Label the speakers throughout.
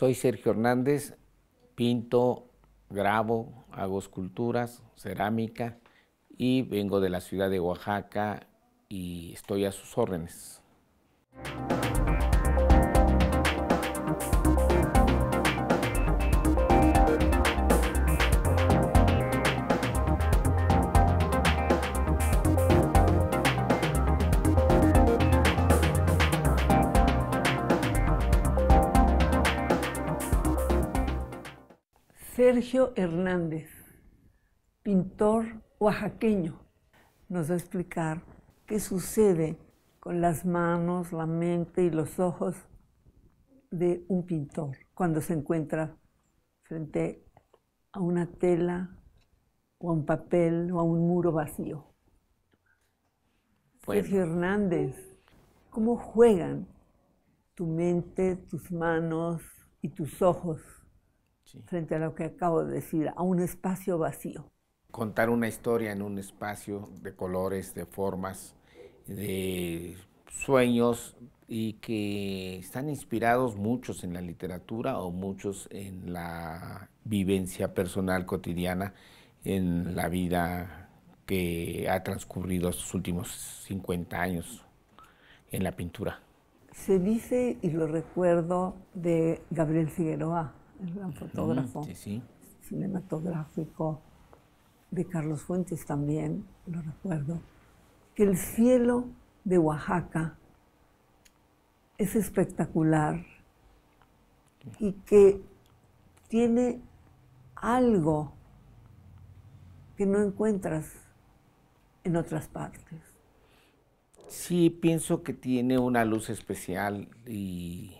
Speaker 1: Soy Sergio Hernández, pinto, grabo, hago esculturas, cerámica y vengo de la ciudad de Oaxaca y estoy a sus órdenes.
Speaker 2: Sergio Hernández, pintor oaxaqueño, nos va a explicar qué sucede con las manos, la mente y los ojos de un pintor cuando se encuentra frente a una tela o a un papel o a un muro vacío. Sergio Hernández, ¿cómo juegan tu mente, tus manos y tus ojos frente a lo que acabo de decir, a un espacio vacío.
Speaker 1: Contar una historia en un espacio de colores, de formas, de sueños y que están inspirados muchos en la literatura o muchos en la vivencia personal cotidiana, en la vida que ha transcurrido estos últimos 50 años en la pintura.
Speaker 2: Se dice, y lo recuerdo, de Gabriel Figueroa, el gran fotógrafo, cinematográfico, de Carlos Fuentes también, lo recuerdo, que el cielo de Oaxaca es espectacular y que tiene algo que no encuentras en otras partes.
Speaker 1: Sí, pienso que tiene una luz especial y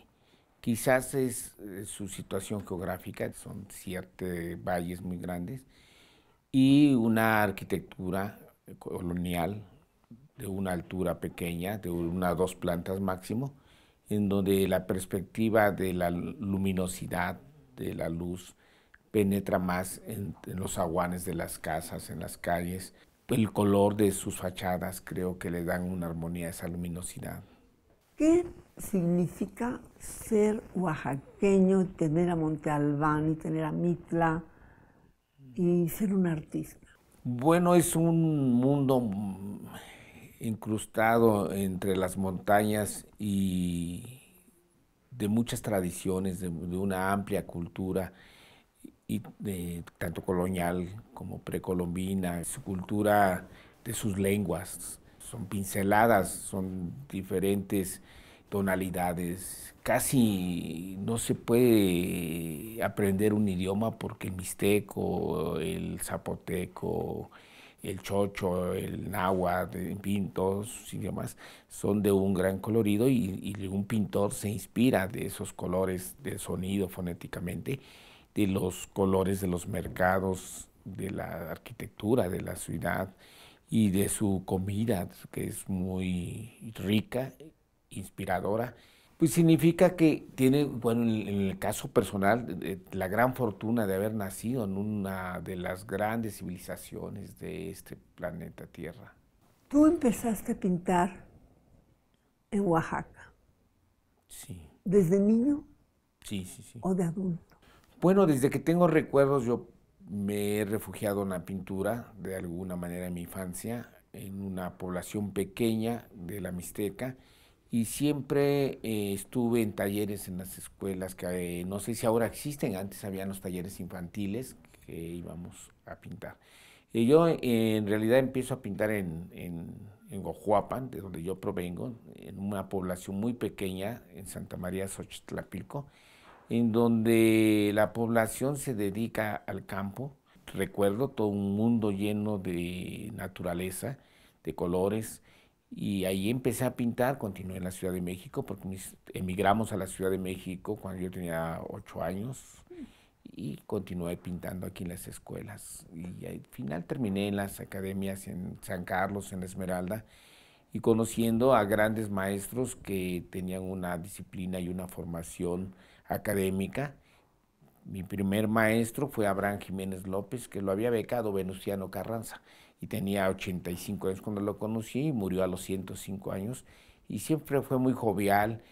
Speaker 1: Quizás es eh, su situación geográfica, son siete valles muy grandes, y una arquitectura eh, colonial de una altura pequeña, de una dos plantas máximo, en donde la perspectiva de la luminosidad de la luz penetra más en, los aguanes de las casas, en las calles. El color de sus fachadas creo que le dan una armonía a esa luminosidad.
Speaker 2: ¿Qué significa ser oaxaqueño, tener a Monte Albán y tener a Mitla y ser
Speaker 1: un artista? Bueno, es un mundo incrustado entre las montañas y de muchas tradiciones, de, una amplia cultura, y de, tanto colonial como precolombina, su cultura de sus lenguas, son pinceladas, son diferentes tonalidades. Casi no se puede aprender un idioma porque el mixteco, el zapoteco, el chocho, el náhuatl, en fin, todos sus idiomas son de un gran colorido y, y, un pintor se inspira de esos colores de sonido fonéticamente, de los colores de los mercados, de la arquitectura de la ciudad y de su comida, que es muy rica, inspiradora, pues significa que tiene, bueno, en el caso personal, la gran fortuna de haber nacido en una de las grandes civilizaciones de este planeta Tierra.
Speaker 2: Tú empezaste a pintar en Oaxaca. Sí. ¿Desde niño?
Speaker 1: Sí, sí, sí. ¿O de adulto? Bueno, desde que tengo recuerdos yo me he refugiado en la pintura de alguna manera en mi infancia, en una población pequeña de la Mixteca y siempre eh, estuve en talleres en las escuelas que eh, no sé si ahora existen, antes había los talleres infantiles que íbamos a pintar. Y yo eh, en realidad empiezo a pintar en, en, de donde yo provengo, en una población muy pequeña, en Santa María Xochitlapilco, en donde la población se dedica al campo. Recuerdo todo un mundo lleno de naturaleza, de colores, y ahí empecé a pintar, continué en la Ciudad de México, porque emigramos a la Ciudad de México cuando yo tenía ocho años, y continué pintando aquí en las escuelas. Y al final terminé en las academias en San Carlos, en la Esmeralda, y conociendo a grandes maestros que tenían una disciplina y una formación académica. Mi primer maestro fue Abraham Jiménez López, que lo había becado Venustiano Carranza, y tenía 85 años cuando lo conocí y murió a los 105 años, y siempre fue muy jovial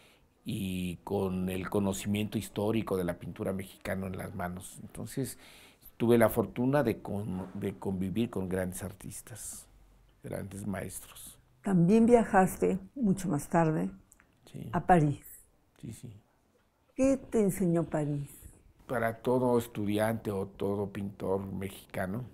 Speaker 1: y con el conocimiento histórico de la pintura mexicana en las manos. Entonces, tuve la fortuna de, convivir con grandes artistas, grandes maestros.
Speaker 2: También viajaste mucho más tarde a París. Sí, sí. ¿Qué te enseñó París?
Speaker 1: Para todo estudiante o todo pintor mexicano,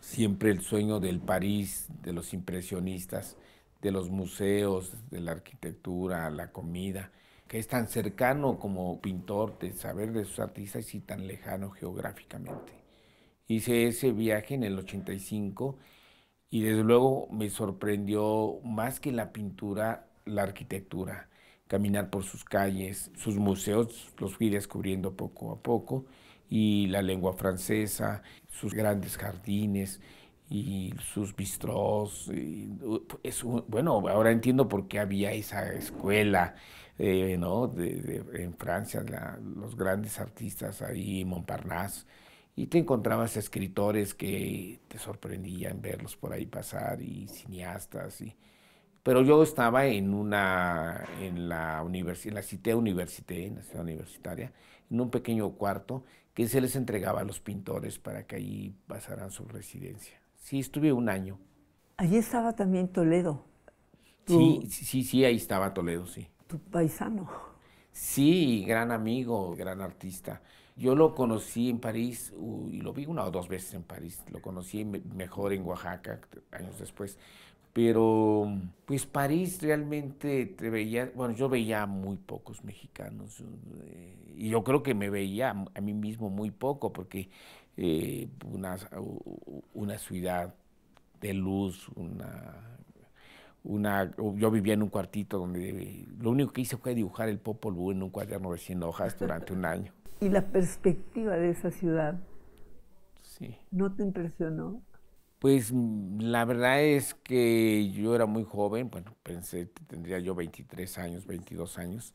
Speaker 1: siempre el sueño del París, de los impresionistas, de los museos, de la arquitectura, la comida, que es tan cercano como pintor de saber de sus artistas y tan lejano geográficamente. Hice ese viaje en el 85 y desde luego me sorprendió más que la pintura, la arquitectura caminar por sus calles, sus museos los fui descubriendo poco a poco y la lengua francesa, sus grandes jardines y sus bistros. bueno, ahora entiendo por qué había esa escuela eh, ¿no? en Francia, los grandes artistas ahí, Montparnasse, y te encontrabas escritores que te sorprendían verlos por ahí pasar y cineastas y pero yo estaba en una, en la universidad, en la Cité Université, en la ciudad universitaria, en un pequeño cuarto que se les entregaba a los pintores para que allí pasaran su residencia. Sí, estuve un año.
Speaker 2: Allí estaba también Toledo. sí,
Speaker 1: sí, sí, ahí estaba Toledo, sí.
Speaker 2: Tu paisano.
Speaker 1: Sí, gran amigo, gran artista. Yo lo conocí en París y lo vi una o dos veces en París. Lo conocí mejor en Oaxaca años después pero pues París realmente te veía, bueno, yo veía muy pocos mexicanos eh, y yo creo que me veía a mí mismo muy poco porque eh, una, ciudad de luz, una, una, yo vivía en un cuartito donde lo único que hice fue dibujar el Popol Vuh en un cuaderno de 100 hojas durante un año.
Speaker 2: ¿Y la perspectiva de esa ciudad? ¿No te impresionó?
Speaker 1: Pues mm, la verdad es que yo era muy joven, bueno, pensé que tendría yo 23 años, 22 años,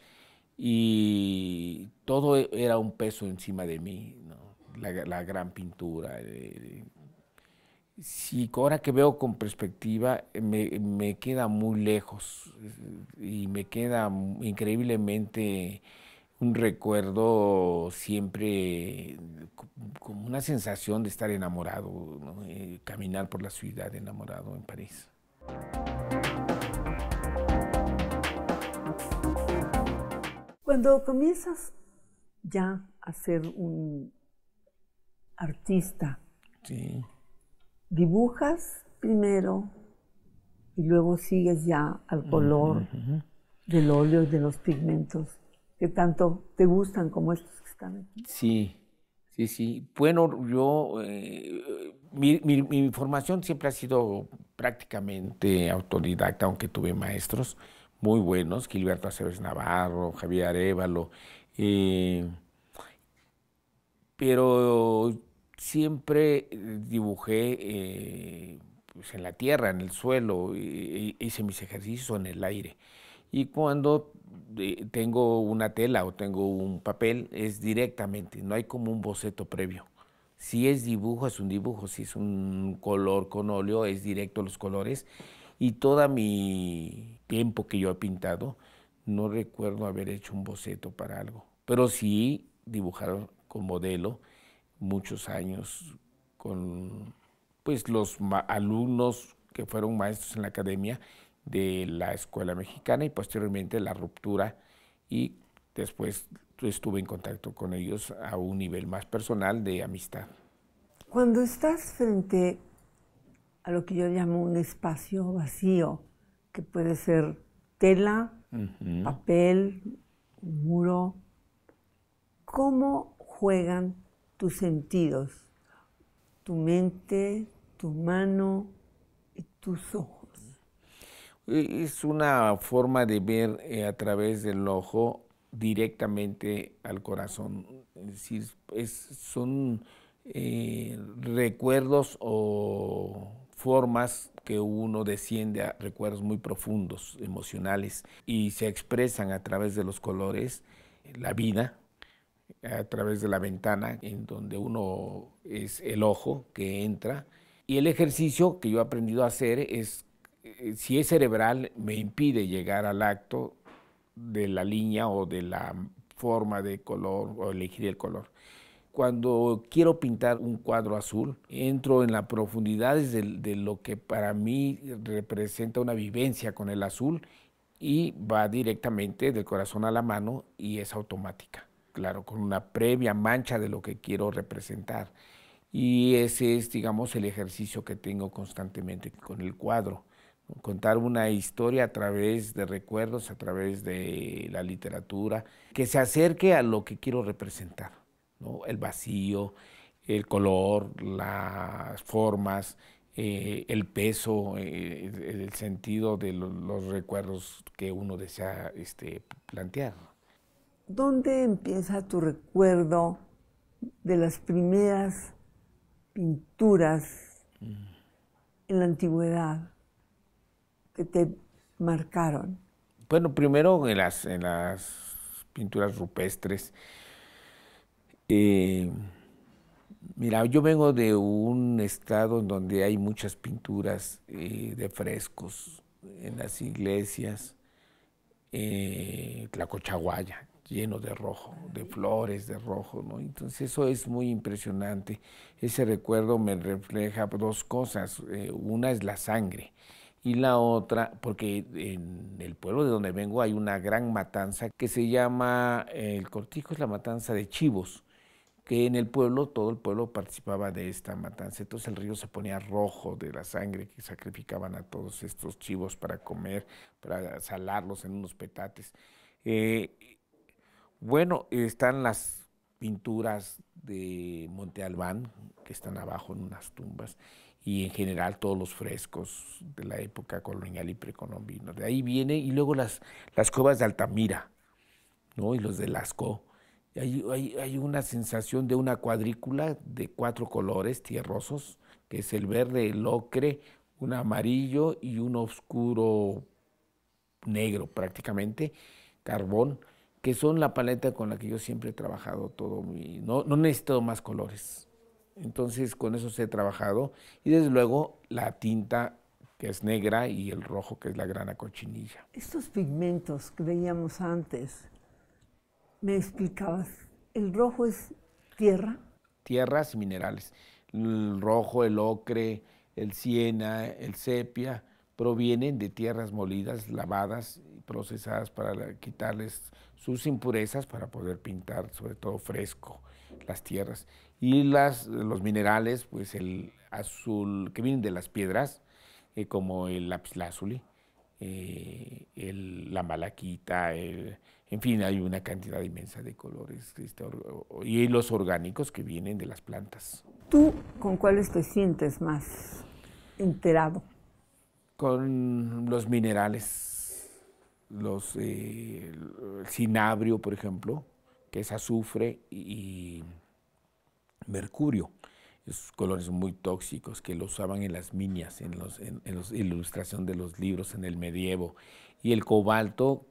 Speaker 1: y todo e, era un peso encima de mí, la, gran pintura. Eh, ahora que veo con perspectiva, me queda muy lejos y me queda increíblemente un recuerdo siempre como una sensación de estar enamorado, eh, caminar por la ciudad enamorado en París.
Speaker 2: Cuando comienzas ya a ser un artista, dibujas primero y luego sigues ya al color del óleo y de los pigmentos que tanto te gustan como estos que están aquí.
Speaker 1: Sí, sí, sí. Bueno, yo, eh, mi, formación siempre ha sido prácticamente autodidacta, aunque tuve maestros muy buenos, Gilberto Aceves Navarro, Javier Arevalo, eh, pero siempre dibujé eh, pues, en la tierra, en el suelo, hice mis ejercicios en el aire. Y cuando eh, tengo una tela o tengo un papel, es directamente, no hay como un boceto previo. Si es dibujo, es un dibujo, si es un color con óleo, es directo los colores. Y todo mi tiempo que yo he pintado, no recuerdo haber hecho un boceto para algo. Pero sí dibujar con modelo muchos años con pues los alumnos que fueron maestros en la academia de la escuela mexicana y posteriormente la ruptura y después estuve en contacto con ellos a un nivel más personal de amistad.
Speaker 2: Cuando estás frente a lo que yo llamo un espacio vacío, que puede ser tela, papel, muro, ¿cómo juegan tus sentidos? Tu mente, tu mano y tus ojos.
Speaker 1: E-, es una forma de ver eh, a través del ojo directamente al corazón. Es son eh, recuerdos o formas que uno desciende a recuerdos muy profundos, emocionales, y se expresan a través de los colores, la vida, a través de la ventana, en donde uno es el ojo que entra. Y el ejercicio que yo he aprendido a hacer es eh, si es cerebral, me impide llegar al acto de la línea o de la forma de color o elegir el color. Cuando quiero pintar un cuadro azul, entro en las profundidades de, de lo que para mí representa una vivencia con el azul y va directamente del corazón a la mano y es automática. Claro, con una previa mancha de lo que quiero representar. Y ese es, digamos, el ejercicio que tengo constantemente con el cuadro contar una historia a través de recuerdos, a través de la literatura, que se acerque a lo que quiero representar, el vacío, el color, las formas, eh, el peso, eh, el sentido de los recuerdos que uno desea este, plantear.
Speaker 2: ¿Dónde empieza tu recuerdo de las primeras pinturas mm. en la antigüedad? te marcaron?
Speaker 1: Bueno, primero en las, en las pinturas rupestres. Eh, mira, yo vengo de un estado donde hay muchas pinturas eh, de frescos en las iglesias, eh, la Cochaguaya, lleno de rojo, de flores, de rojo, ¿no? Entonces eso es muy impresionante. Ese recuerdo me refleja dos cosas. una es la sangre y la otra, porque en el pueblo de donde vengo hay una gran matanza que se llama, el cortijo es la matanza de chivos, que en el pueblo, todo el pueblo participaba de esta matanza. Entonces el río se ponía rojo de la sangre que sacrificaban a todos estos chivos para comer, para salarlos en unos petates. Eh, bueno, están las pinturas de Monte Albán, que están abajo en unas tumbas y en general todos los frescos de la época colonial y precolombina. De ahí viene, y luego las, las cuevas de Altamira, ¿no? y los de Lascaux. Hay, hay, hay, una sensación de una cuadrícula de cuatro colores tierrosos, que es el verde, el ocre, un amarillo y un oscuro negro prácticamente, carbón, que son la paleta con la que yo siempre he trabajado todo mi... No, no necesito más colores. Entonces con eso se ha trabajado. Y desde luego la tinta que es negra y el rojo que es la grana cochinilla.
Speaker 2: Estos pigmentos que veíamos antes, me explicabas, el rojo es tierra.
Speaker 1: Tierras minerales. El rojo, el ocre, el siena, el sepia, provienen de tierras molidas, lavadas y procesadas para quitarles sus impurezas para poder pintar, sobre todo fresco, las tierras. Y las, los minerales, pues el azul que vienen de las piedras, eh, como el lapislázuli, eh, la malaquita, en fin, hay una cantidad inmensa de colores. Este, y los orgánicos que vienen de las plantas.
Speaker 2: ¿Tú con cuáles te sientes más enterado?
Speaker 1: Con los minerales, los, eh, el cinabrio, por ejemplo, que es azufre y mercurio. Esos colores muy tóxicos que lo usaban en las minas, en, los, en, la ilustración de los libros en el medievo. Y el cobalto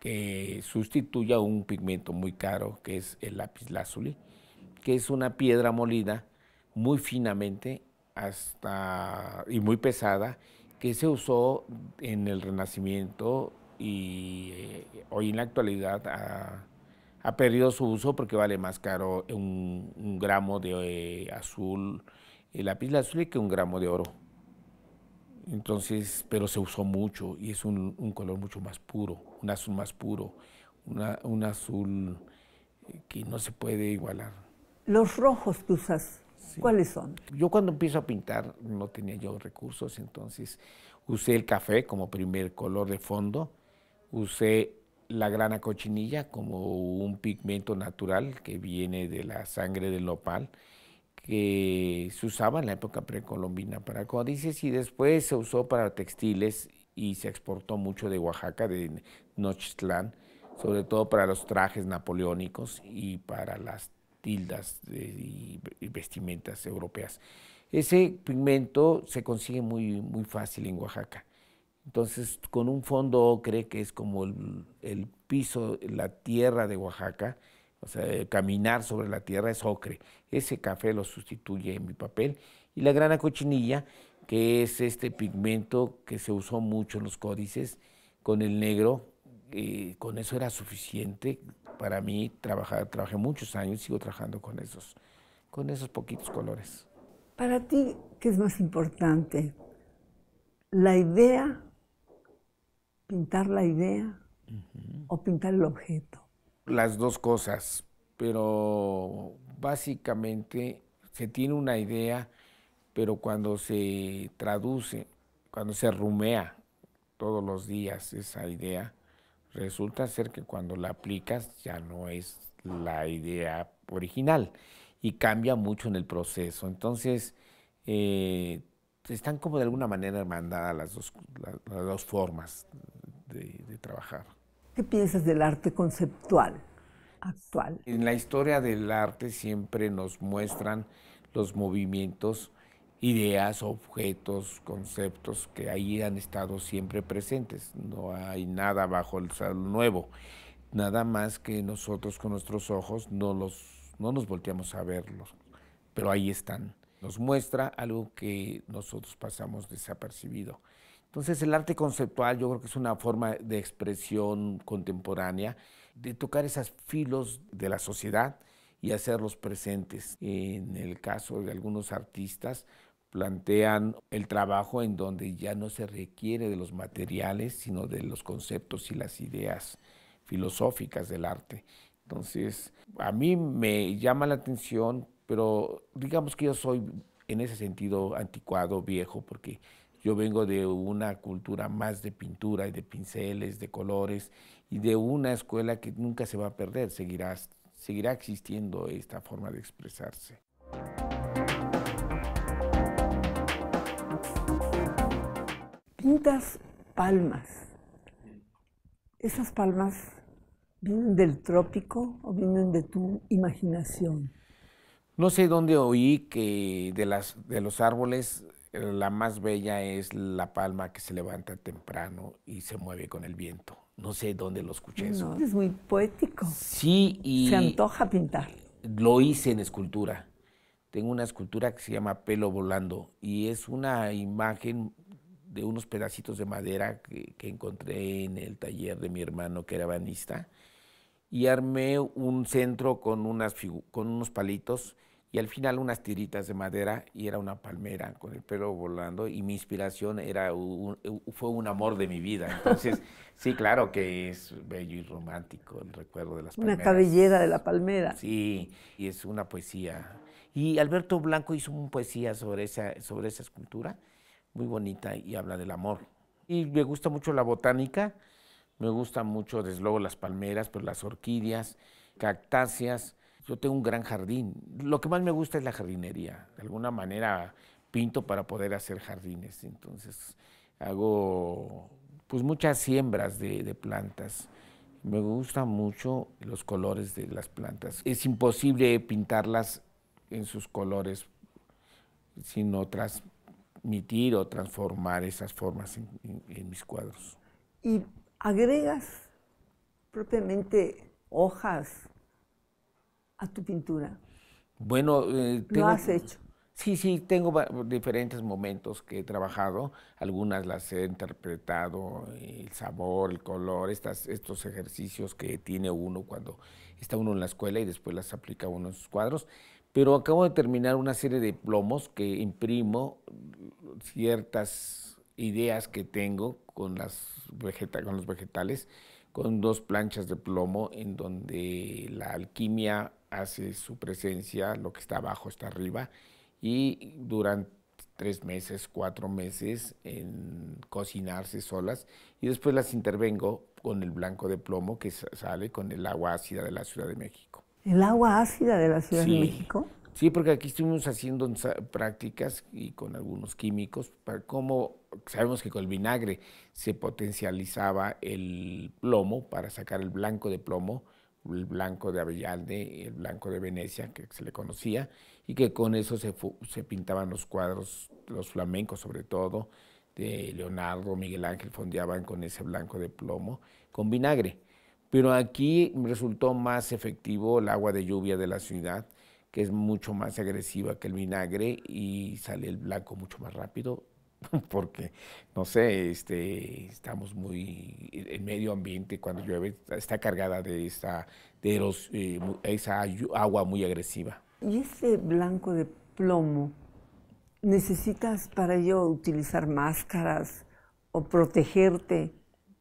Speaker 1: que sustituye a un pigmento muy caro que es el lápiz lazuli, que es una piedra molida muy finamente hasta, y muy pesada que se usó en el Renacimiento y eh, hoy en la actualidad a, ha perdido su uso porque vale más caro un, gramo de eh, azul, el lápiz azul, que un gramo de oro. Entonces, pero se usó mucho y es un, color mucho más puro, un azul más puro, un azul eh, que no se puede igualar.
Speaker 2: Los rojos que usas, ¿cuáles son?
Speaker 1: Yo cuando empiezo a pintar no tenía yo recursos, entonces usé el café como primer color de fondo, usé la grana cochinilla como un pigmento natural que viene de la sangre del nopal que se usaba en la época precolombina para códices y después se usó para textiles y se exportó mucho de Oaxaca, de Nochtlán, sobre todo para los trajes napoleónicos y para las tildas y, vestimentas europeas. Ese pigmento se consigue muy, muy fácil en Oaxaca. Entonces, con un fondo ocre, que es como el, piso, la tierra de Oaxaca, o sea, eh, caminar sobre la tierra es ocre. Ese café lo sustituye en mi papel. Y la grana cochinilla, que es este pigmento que se usó mucho en los códices, con el negro, eh, con eso era suficiente para mí trabajar. Trabajé muchos años y sigo trabajando con esos, con esos poquitos colores.
Speaker 2: Para ti, ¿qué es más importante? ¿La idea pintar la idea o pintar el objeto.
Speaker 1: Las dos cosas, pero básicamente se tiene una idea, pero cuando se traduce, cuando se rumea todos los días esa idea, resulta ser que cuando la aplicas ya no es la idea original y cambia mucho en el proceso. Entonces, eh, están como de alguna manera hermandadas las dos, las dos formas de, trabajar.
Speaker 2: ¿Qué piensas del arte conceptual actual?
Speaker 1: En la historia del arte siempre nos muestran los movimientos, ideas, objetos, conceptos que ahí han estado siempre presentes. No hay nada bajo el salón nuevo. Nada más que nosotros con nuestros ojos no, los, no nos volteamos a verlos, pero ahí están. Nos muestra algo que nosotros pasamos desapercibido. Entonces el arte conceptual yo creo que es una forma de expresión contemporánea, de tocar esos filos de la sociedad y hacerlos presentes. En el caso de algunos artistas plantean el trabajo en donde ya no se requiere de los materiales, sino de los conceptos y las ideas filosóficas del arte. Entonces, a mí me llama la atención, pero digamos que yo soy en ese sentido anticuado, viejo, porque yo vengo de una cultura más de pintura y de pinceles, de colores y de una escuela que nunca se va a perder, seguirá, seguirá existiendo esta forma de expresarse.
Speaker 2: Pintas palmas. Esas palmas vienen del trópico o vienen de tu imaginación.
Speaker 1: No sé dónde oí que de, las, de los árboles la más bella es la palma que se levanta temprano y se mueve con el viento. No sé dónde lo escuché es
Speaker 2: muy poético.
Speaker 1: Sí, y... Se antoja pintar. Lo hice en escultura. Tengo una escultura que se llama Pelo Volando y es una imagen de unos pedacitos de madera que, encontré en el taller de mi hermano que era banista y armé un centro con, con unos palitos y al final unas tiritas de madera y era una palmera con el pelo volando y mi inspiración era fue un amor de mi vida. Entonces, sí, claro que es bello y romántico el recuerdo de las palmeras. Una cabellera de la palmera. Sí, y es una poesía. Y Alberto Blanco hizo una poesía sobre esa, sobre esa escultura, muy bonita y habla del amor. Y me gusta mucho la botánica, me gusta mucho desde luego las palmeras, pero las orquídeas, cactáceas, yo tengo un gran jardín. Lo que más me gusta es la jardinería. De alguna manera pinto para poder hacer jardines. Entonces hago pues muchas siembras de, plantas. Me gustan mucho los colores de las plantas. Es imposible pintarlas en sus colores sino transmitir o transformar esas formas en, mis cuadros.
Speaker 2: ¿Y agregas propiamente hojas, a tu pintura?
Speaker 1: Bueno, eh, ¿lo has hecho? Sí, sí, tengo diferentes momentos que he trabajado. Algunas las he interpretado, el sabor, el color, estas, estos ejercicios que tiene uno cuando está uno en la escuela y después las aplica uno en sus cuadros. Pero acabo de terminar una serie de plomos que imprimo ciertas ideas que tengo con, las vegeta con los vegetales, con dos planchas de plomo en donde la alquimia hace su presencia, lo que está abajo está arriba, y duran tres meses, cuatro meses en cocinarse solas, y después las intervengo con el blanco de plomo que sale con el agua ácida de la Ciudad de México.
Speaker 2: ¿El agua ácida de la Ciudad de México?
Speaker 1: Sí, porque aquí estuvimos haciendo prácticas y con algunos químicos para cómo sabemos que con el vinagre se potencializaba el plomo para sacar el blanco de plomo el blanco de Avellalde, el blanco de Venecia, que se le conocía, y que con eso se, se pintaban los cuadros, los flamencos sobre todo, de Leonardo, Miguel Ángel, fondeaban con ese blanco de plomo, con vinagre. Pero aquí resultó más efectivo el agua de lluvia de la ciudad, que es mucho más agresiva que el vinagre y sale el blanco mucho más rápido porque, no sé, este, estamos muy, e-, en medio ambiente cuando llueve está cargada de, esa, de los, eh, esa agua muy agresiva.
Speaker 2: ¿Y ese blanco de plomo, necesitas para ello utilizar máscaras o protegerte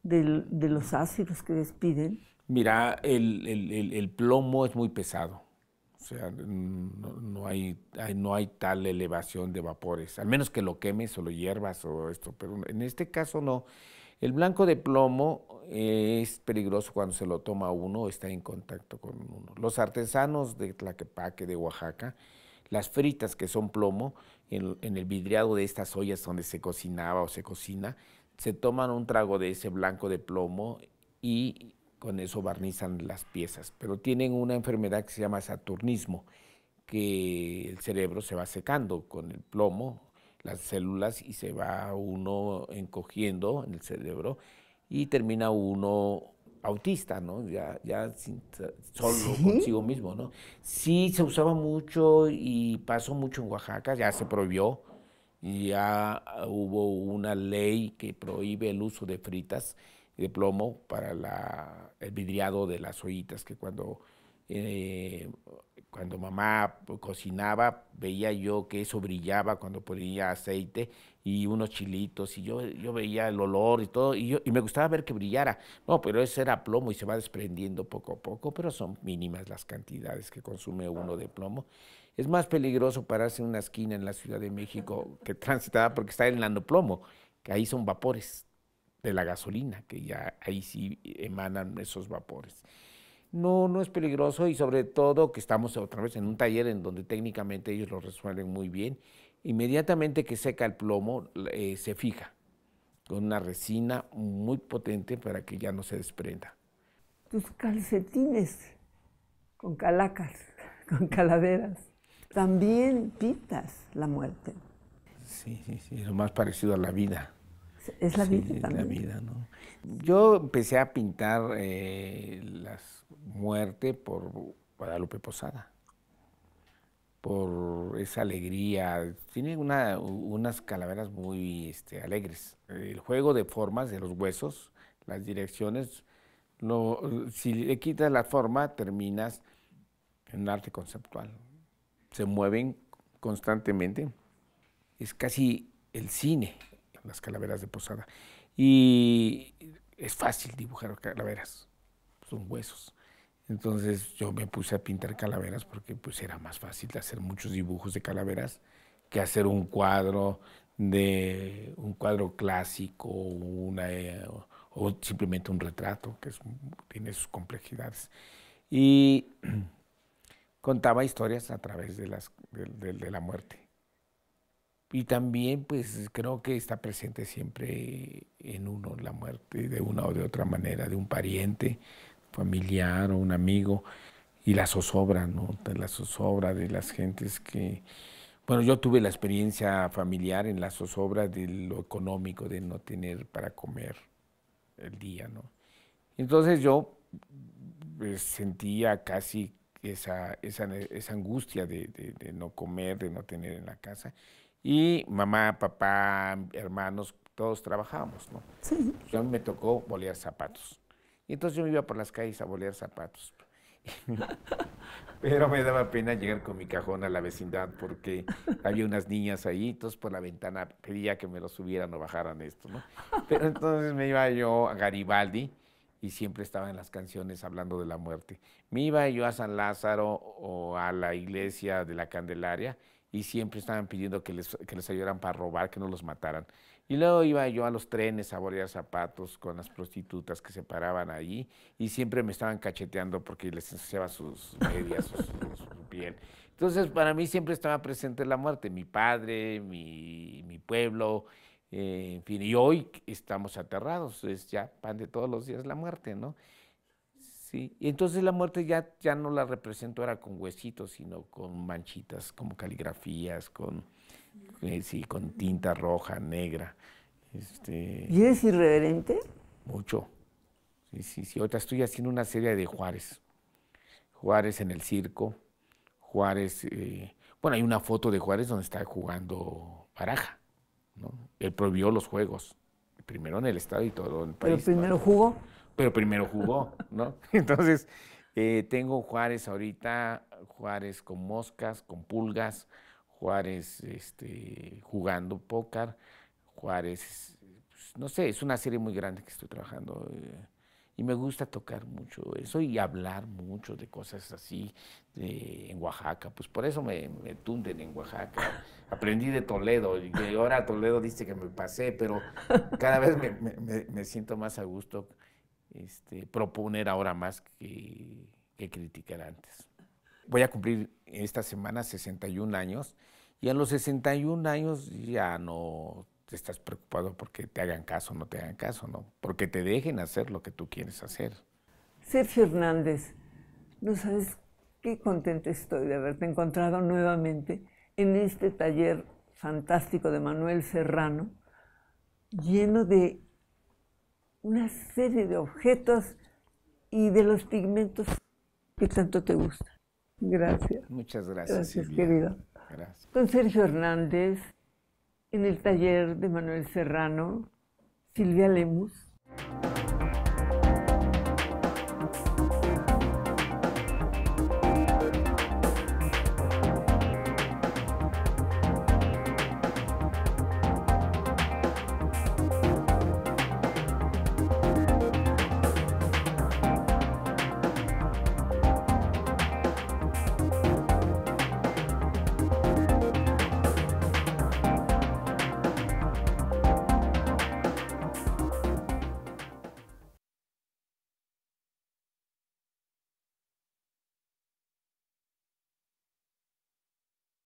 Speaker 2: de los ácidos que despiden?
Speaker 1: Mira, el plomo es muy pesado o sea, no, hay, no hay tal elevación de vapores, al menos que lo quemes o lo hiervas o esto, pero en este caso no. El blanco de plomo eh, es peligroso cuando se lo toma uno o está en contacto con uno. Los artesanos de Tlaquepaque, de Oaxaca, las fritas que son plomo, en el vidriado de estas ollas donde se cocinaba o se cocina, se toman un trago de ese blanco de plomo y con eso barnizan las piezas, pero tienen una enfermedad que se llama saturnismo, que el cerebro se va secando con el plomo, las células, y se va uno encogiendo en el cerebro y termina uno autista, ¿no? Ya, ya solo consigo mismo, ¿no? Sí, se usaba mucho y pasó mucho en Oaxaca, ya se prohibió, ya hubo una ley que prohíbe el uso de fritas de plomo para la, el vidriado de las ollitas, que cuando, eh, cuando mamá cocinaba veía yo que eso brillaba cuando ponía aceite y unos chilitos y yo, yo veía el olor y todo y, yo, y me gustaba ver que brillara. No, pero eso era plomo y se va desprendiendo poco a poco, pero son mínimas las cantidades que consume uno de plomo. Es más peligroso pararse en una esquina en la Ciudad de México que transitada porque está el plomo, que ahí son vapores de la gasolina, que ya ahí sí emanan esos vapores. No, no es peligroso y sobre todo que estamos otra vez en un taller en donde técnicamente ellos lo resuelven muy bien. Inmediatamente que seca el plomo, eh, se fija con una resina muy potente para que ya no se desprenda.
Speaker 2: Tus calcetines con calacas, con calaveras, también pitas la muerte.
Speaker 1: Sí, sí, sí, lo más parecido a la vida. Es la vida también. Yo empecé a pintar eh, las muerte por Guadalupe Posada, por esa alegría. Tiene unas calaveras muy este, alegres. El juego de formas de los huesos, las direcciones, si le quitas la forma, terminas en arte conceptual. Se mueven constantemente. Es casi el cine las calaveras de posada. Y es fácil dibujar calaveras, son huesos. Entonces yo me puse a pintar calaveras porque pues era más fácil hacer muchos dibujos de calaveras que hacer un cuadro de un cuadro clásico una, eh, o, simplemente un retrato que tiene sus complejidades. Y contaba historias a través de, las, de la muerte y también pues creo que está presente siempre en uno la muerte de una o de otra manera, de un pariente, familiar o un amigo, y la zozobra, ¿no? La zozobra de las gentes que... Bueno, yo tuve la experiencia familiar en la zozobra de lo económico, de no tener para comer el día, ¿no? Entonces yo pues, sentía casi esa, esa, esa angustia de, de, de no comer, de no tener en la casa y mamá, papá, hermanos, todos trabajábamos, ¿no? Sí. mí me tocó bolear zapatos. Y entonces yo me iba por las calles a bolear zapatos. Pero me daba pena llegar con mi cajón a la vecindad porque había unas niñas ahí, entonces por la ventana pedía que me lo subieran o bajaran esto, ¿no? Pero entonces me iba yo a Garibaldi y siempre estaba en las canciones hablando de la muerte. Me iba yo a San Lázaro o a la iglesia de la Candelaria y siempre estaban pidiendo que les, que les ayudaran para robar, que no los mataran. Y luego iba yo a los trenes a borear zapatos con las prostitutas que se paraban allí y siempre me estaban cacheteando porque les ensuciaba sus medias, su, piel. Entonces, para mí siempre estaba presente la muerte, mi padre, mi, mi pueblo, eh, en fin. Y hoy estamos aterrados, es ya pan de todos los días la muerte, ¿no? Y entonces la muerte ya, ya no la representó ahora con huesitos, sino con manchitas, como caligrafías, con, eh, sí, con tinta roja, negra. Este ¿Y
Speaker 2: eres irreverente?
Speaker 1: Mucho. Sí, sí, sí. Ahorita estoy haciendo una serie de Juárez. Juárez en el circo. Juárez. Eh, bueno, hay una foto de Juárez donde está jugando baraja. ¿no? Él prohibió los juegos. Primero en el estado y todo el país. ¿Pero primero jugó? pero primero jugó, ¿no? Entonces, eh, tengo Juárez ahorita, Juárez con moscas, con pulgas, Juárez este, jugando póker, Juárez, pues, no sé, es una serie muy grande que estoy trabajando. Eh, y me gusta tocar mucho eso y hablar mucho de cosas así en Oaxaca. Pues por eso me, tunden en Oaxaca. Aprendí de Toledo y ahora Toledo dice que me pasé, pero cada vez me siento más a gusto este, proponer ahora más que, criticar antes. Voy a cumplir esta semana 61 años y a los 61 años ya no te estás preocupado porque te hagan caso o no te hagan caso, ¿no? Porque te dejen hacer lo que tú quieres hacer.
Speaker 2: Sergio Hernández, no sabes qué contenta estoy de haberte encontrado nuevamente en este taller fantástico de Manuel Serrano, lleno de una serie de objetos y de los pigmentos que tanto te gustan. Gracias. Muchas gracias. Gracias, querido. Gracias. Con Sergio Hernández, en el taller de Manuel Serrano, Silvia Lemus,